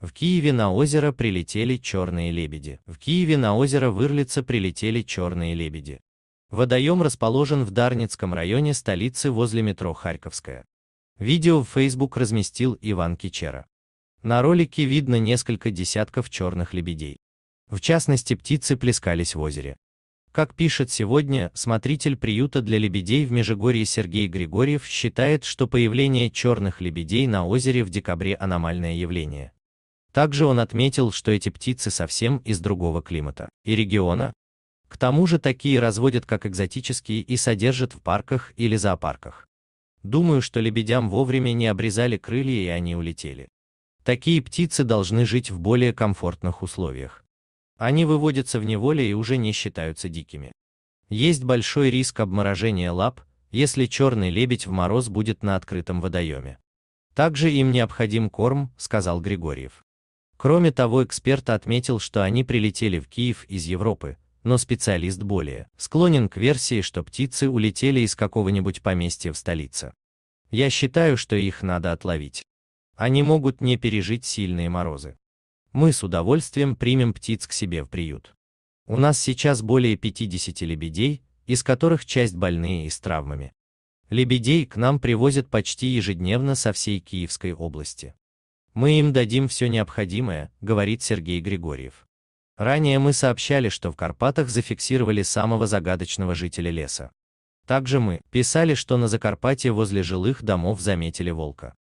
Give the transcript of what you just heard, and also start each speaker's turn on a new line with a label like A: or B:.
A: В Киеве на озеро прилетели черные лебеди. В Киеве на озеро Вырлица прилетели черные лебеди. Водоем расположен в Дарницком районе столицы возле метро Харьковская. Видео в Facebook разместил Иван Кичера. На ролике видно несколько десятков черных лебедей. В частности, птицы плескались в озере. Как пишет сегодня, смотритель приюта для лебедей в Межигорье Сергей Григорьев считает, что появление черных лебедей на озере в декабре аномальное явление, также он отметил, что эти птицы совсем из другого климата и региона. К тому же такие разводят как экзотические и содержат в парках или зоопарках. Думаю, что лебедям вовремя не обрезали крылья и они улетели. Такие птицы должны жить в более комфортных условиях. Они выводятся в неволе и уже не считаются дикими. Есть большой риск обморожения лап, если черный лебедь в мороз будет на открытом водоеме. Также им необходим корм, сказал Григорьев. Кроме того, эксперт отметил, что они прилетели в Киев из Европы, но специалист более склонен к версии, что птицы улетели из какого-нибудь поместья в столице. Я считаю, что их надо отловить. Они могут не пережить сильные морозы. Мы с удовольствием примем птиц к себе в приют. У нас сейчас более 50 лебедей, из которых часть больные и с травмами. Лебедей к нам привозят почти ежедневно со всей Киевской области. Мы им дадим все необходимое, говорит Сергей Григорьев. Ранее мы сообщали, что в Карпатах зафиксировали самого загадочного жителя леса. Также мы писали, что на Закарпатье возле жилых домов заметили волка.